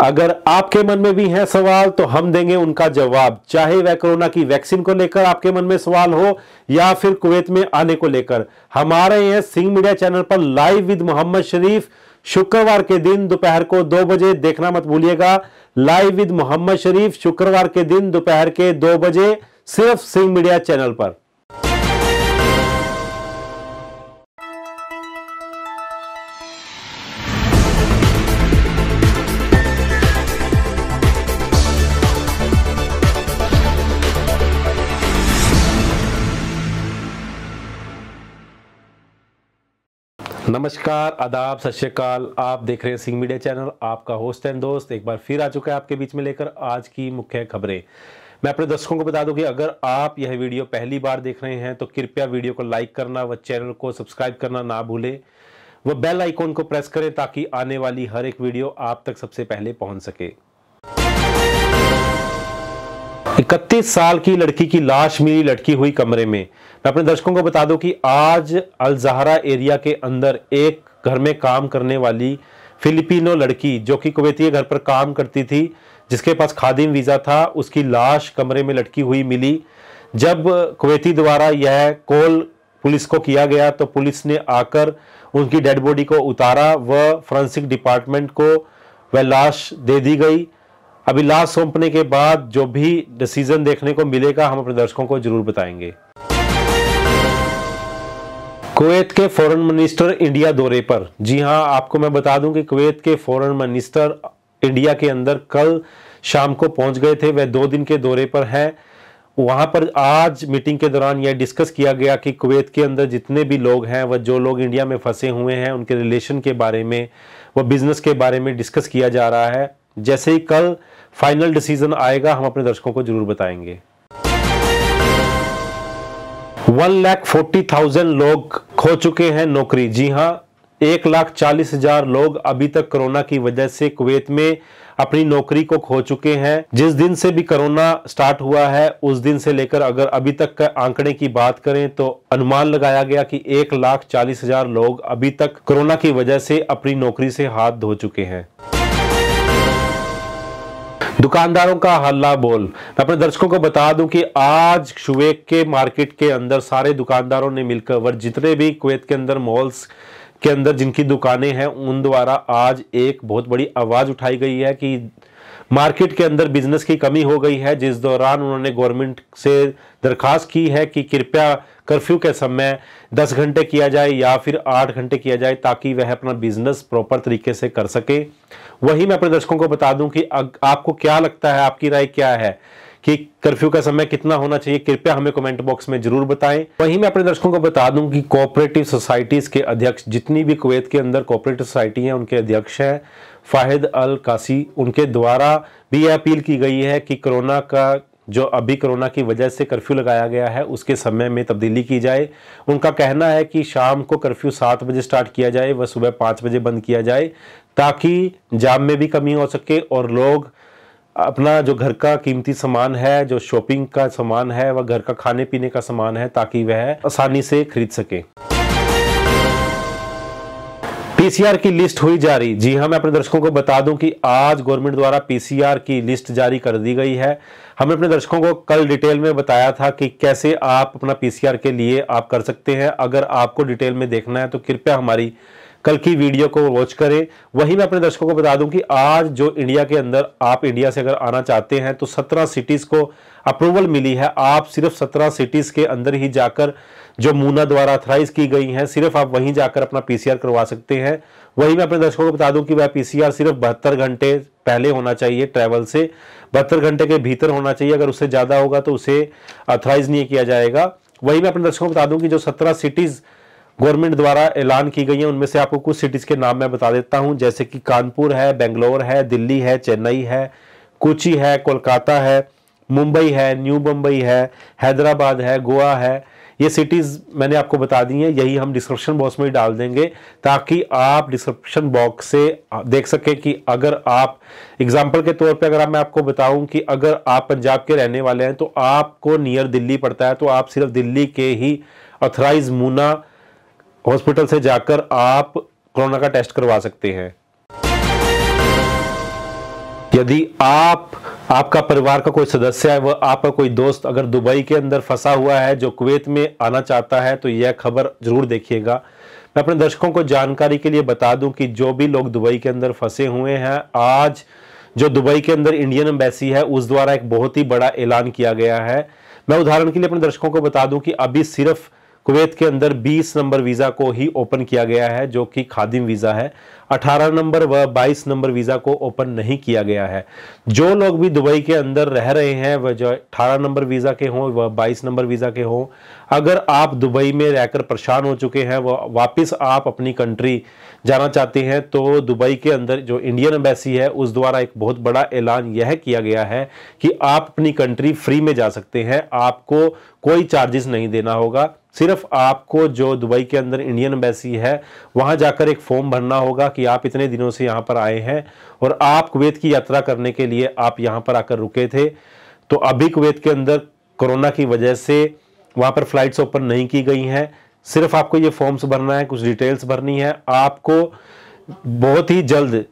अगर आपके मन में भी है सवाल तो हम देंगे उनका जवाब चाहे वह कोरोना की वैक्सीन को लेकर आपके मन में सवाल हो या फिर कुवैत में आने को लेकर हमारे यहां सिंह मीडिया चैनल पर लाइव विद मोहम्मद शरीफ शुक्रवार के दिन दोपहर को दो बजे देखना मत भूलिएगा लाइव विद मोहम्मद शरीफ शुक्रवार के दिन दोपहर के दो बजे सिर्फ सिंह मीडिया चैनल पर नमस्कार आदाब सत श्रीकाल आप देख रहे हैं सिंह मीडिया चैनल आपका होस्ट एंड दोस्त एक बार फिर आ चुका है आपके बीच में लेकर आज की मुख्य खबरें मैं अपने दर्शकों को बता दूं कि अगर आप यह वीडियो पहली बार देख रहे हैं तो कृपया वीडियो को लाइक करना व चैनल को सब्सक्राइब करना ना भूलें व बेल आइकॉन को प्रेस करें ताकि आने वाली हर एक वीडियो आप तक सबसे पहले पहुँच सके इकतीस साल की लड़की की लाश मिली लटकी हुई कमरे में मैं अपने दर्शकों को बता दूं कि आज अलजहरा एरिया के अंदर एक घर में काम करने वाली फिलिपिनो लड़की जो कि कुवैती घर पर काम करती थी जिसके पास खादिम वीज़ा था उसकी लाश कमरे में लटकी हुई मिली जब कुवैती द्वारा यह कॉल पुलिस को किया गया तो पुलिस ने आकर उनकी डेड बॉडी को उतारा व फॉरेंसिक डिपार्टमेंट को वह लाश दे दी गई अभी लाश सौंपने के बाद जो भी डिसीजन देखने को मिलेगा हम अपने दर्शकों को जरूर बताएंगे कुवैत के फॉरेन मिनिस्टर इंडिया दौरे पर जी हाँ आपको मैं बता दूं कि कुवैत के फॉरेन मिनिस्टर इंडिया के अंदर कल शाम को पहुंच गए थे वह दो दिन के दौरे पर है वहां पर आज मीटिंग के दौरान यह डिस्कस किया गया कि कुवैत के अंदर जितने भी लोग हैं वह जो लोग इंडिया में फंसे हुए हैं उनके रिलेशन के बारे में व बिज़नेस के बारे में डिस्कस किया जा रहा है जैसे ही कल फाइनल डिसीजन आएगा हम अपने दर्शकों को जरूर बताएंगे वन लैख फोर्टी थाउजेंड लोग खो चुके हैं नौकरी जी हाँ एक लाख चालीस हजार लोग अभी तक कोरोना की वजह से कुवैत में अपनी नौकरी को खो चुके हैं जिस दिन से भी कोरोना स्टार्ट हुआ है उस दिन से लेकर अगर अभी तक के आंकड़े की बात करें तो अनुमान लगाया गया कि एक लाख चालीस हजार लोग अभी तक कोरोना की वजह से अपनी नौकरी से हाथ धो चुके हैं दुकानदारों का हल्ला बोल मैं अपने दर्शकों को बता दूं कि आज शुवेक के मार्केट के अंदर सारे दुकानदारों ने मिलकर वर जितने भी कुवैत के अंदर मॉल्स के अंदर जिनकी दुकानें हैं उन द्वारा आज एक बहुत बड़ी आवाज़ उठाई गई है कि मार्केट के अंदर बिजनेस की कमी हो गई है जिस दौरान उन्होंने गवर्नमेंट से दरखास्त की है कि कृपया कर्फ्यू के समय 10 घंटे किया जाए या फिर 8 घंटे किया जाए ताकि वह अपना बिजनेस प्रॉपर तरीके से कर सके वही मैं अपने दर्शकों को बता दूं कि आपको क्या लगता है आपकी राय क्या है कि कर्फ्यू का समय कितना होना चाहिए कृपया हमें कमेंट बॉक्स में जरूर बताएं वहीं मैं अपने दर्शकों को बता दूं कि कोऑपरेटिव सोसाइटीज़ के अध्यक्ष जितनी भी कुवैत के अंदर कोऑपरेटिव सोसाइटी हैं उनके अध्यक्ष हैं फ़ाहिद अल कासी उनके द्वारा भी यह अपील की गई है कि कोरोना का जो अभी कोरोना की वजह से कर्फ्यू लगाया गया है उसके समय में तब्दीली की जाए उनका कहना है कि शाम को कर्फ्यू सात बजे स्टार्ट किया जाए व सुबह पाँच बजे बंद किया जाए ताकि जाम में भी कमी हो सके और लोग अपना जो घर का कीमती सामान है जो शॉपिंग का सामान है व घर का खाने पीने का सामान है ताकि वह आसानी से खरीद सकें पीसीआर की लिस्ट हुई जारी जी हाँ मैं अपने दर्शकों को बता दूं कि आज गवर्नमेंट द्वारा पीसीआर की लिस्ट जारी कर दी गई है हमने अपने दर्शकों को कल डिटेल में बताया था कि कैसे आप अपना पीसीआर के लिए आप कर सकते हैं अगर आपको डिटेल में देखना है तो कृपया हमारी कल की वीडियो को वॉच करें वहीं मैं अपने दर्शकों को बता दूं कि आज जो इंडिया के अंदर आप इंडिया से अगर आना चाहते हैं तो 17 सिटीज़ को अप्रूवल मिली है आप सिर्फ 17 सिटीज़ के अंदर ही जाकर जो मूना द्वारा अथराइज की गई हैं सिर्फ आप वहीं जाकर अपना पी करवा सकते हैं वहीं मैं अपने दर्शकों को बता दूं कि वह पीसीआर सिर्फ बहत्तर घंटे पहले होना चाहिए ट्रैवल से बहत्तर घंटे के भीतर होना चाहिए अगर उससे ज़्यादा होगा तो उसे अथराइज नहीं किया जाएगा वही मैं अपने दर्शकों को बता दूं कि जो सत्रह सिटीज़ गवर्नमेंट द्वारा ऐलान की गई है उनमें से आपको कुछ सिटीज़ के नाम मैं बता देता हूँ जैसे कि कानपुर है बेंगलोर है दिल्ली है चेन्नई है कोची है कोलकाता है मुंबई है न्यू बम्बई है हैदराबाद है गोवा है ये सिटीज़ मैंने आपको बता दी हैं यही हम डिस्क्रिप्शन बॉक्स में ही डाल देंगे ताकि आप डिस्क्रिप्शन बॉक्स से देख सकें कि अगर आप एग्जाम्पल के तौर पे अगर आप मैं आपको बताऊं कि अगर आप पंजाब के रहने वाले हैं तो आपको नियर दिल्ली पड़ता है तो आप सिर्फ दिल्ली के ही अथराइज मूना हॉस्पिटल से जाकर आप कोरोना का टेस्ट करवा सकते हैं यदि आप आपका परिवार का कोई सदस्य है वह आपका कोई दोस्त अगर दुबई के अंदर फंसा हुआ है जो कुवैत में आना चाहता है तो यह खबर जरूर देखिएगा मैं अपने दर्शकों को जानकारी के लिए बता दूं कि जो भी लोग दुबई के अंदर फंसे हुए हैं आज जो दुबई के अंदर इंडियन एम्बेसी है उस द्वारा एक बहुत ही बड़ा ऐलान किया गया है मैं उदाहरण के लिए अपने दर्शकों को बता दूं कि अभी सिर्फ कुवैत के अंदर 20 नंबर वीज़ा को ही ओपन किया गया है जो कि खादिम वीज़ा है 18 नंबर व 22 नंबर वीज़ा को ओपन नहीं किया गया है जो लोग भी दुबई के अंदर रह रहे हैं वह जो 18 नंबर वीज़ा के हों व 22 नंबर वीज़ा के हों अगर आप दुबई में रहकर परेशान हो चुके हैं वह वापस आप अपनी कंट्री जाना चाहते हैं तो दुबई के अंदर जो इंडियन एम्बेसी है उस द्वारा एक बहुत बड़ा ऐलान यह किया गया है कि आप अपनी कंट्री फ्री में जा सकते हैं आपको कोई चार्जेस नहीं देना होगा सिर्फ आपको जो दुबई के अंदर इंडियन एम्बेसी है वहां जाकर एक फॉर्म भरना होगा कि आप इतने दिनों से यहाँ पर आए हैं और आप कुवैत की यात्रा करने के लिए आप यहाँ पर आकर रुके थे तो अभी कुवैत के अंदर कोरोना की वजह से वहाँ पर फ्लाइट्स ओपन नहीं की गई हैं सिर्फ आपको ये फॉर्म्स भरना है कुछ डिटेल्स भरनी है आपको बहुत ही जल्द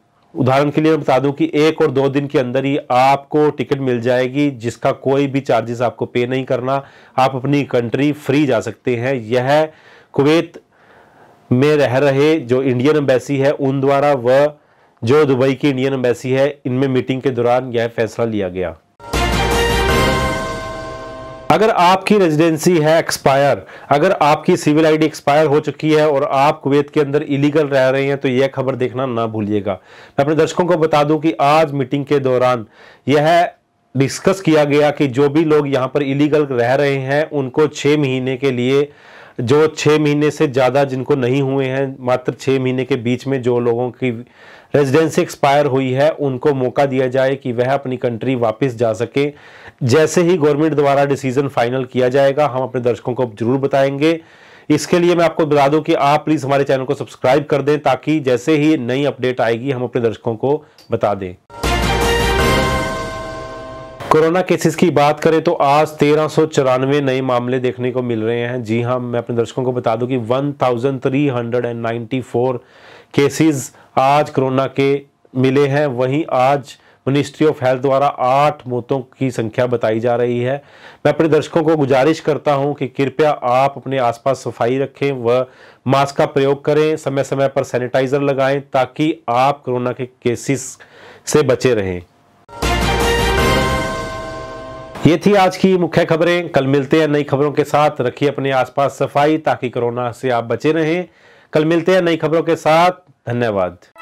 उदाहरण के लिए मैं बता दूं कि एक और दो दिन के अंदर ही आपको टिकट मिल जाएगी जिसका कोई भी चार्जेस आपको पे नहीं करना आप अपनी कंट्री फ्री जा सकते हैं यह कुवैत में रह रहे जो इंडियन एम्बेसी है उन द्वारा व जो दुबई की इंडियन एम्बेसी है इनमें मीटिंग के दौरान यह फैसला लिया गया अगर आपकी रेजिडेंसी है एक्सपायर अगर आपकी सिविल आईडी एक्सपायर हो चुकी है और आप कुवैत के अंदर इलीगल रह रहे हैं तो यह खबर देखना ना भूलिएगा मैं अपने दर्शकों को बता दूं कि आज मीटिंग के दौरान यह डिस्कस किया गया कि जो भी लोग यहाँ पर इलीगल रह रहे हैं उनको छह महीने के लिए जो छः महीने से ज़्यादा जिनको नहीं हुए हैं मात्र छः महीने के बीच में जो लोगों की रेजिडेंसी एक्सपायर हुई है उनको मौका दिया जाए कि वह अपनी कंट्री वापस जा सके जैसे ही गवर्नमेंट द्वारा डिसीजन फाइनल किया जाएगा हम अपने दर्शकों को जरूर बताएंगे इसके लिए मैं आपको बता दूं कि आप प्लीज़ हमारे चैनल को सब्सक्राइब कर दें ताकि जैसे ही नई अपडेट आएगी हम अपने दर्शकों को बता दें कोरोना केसेस की बात करें तो आज तेरह नए मामले देखने को मिल रहे हैं जी हाँ मैं अपने दर्शकों को बता दूं कि 1394 केसेस आज कोरोना के मिले हैं वहीं आज मिनिस्ट्री ऑफ हेल्थ द्वारा आठ मौतों की संख्या बताई जा रही है मैं अपने दर्शकों को गुजारिश करता हूं कि कृपया आप अपने आसपास सफाई रखें व मास्क का प्रयोग करें समय समय पर सैनिटाइज़र लगाएं ताकि आप कोरोना के केसेस से बचे रहें ये थी आज की मुख्य खबरें कल मिलते हैं नई खबरों के साथ रखिए अपने आसपास सफाई ताकि कोरोना से आप बचे रहें कल मिलते हैं नई खबरों के साथ धन्यवाद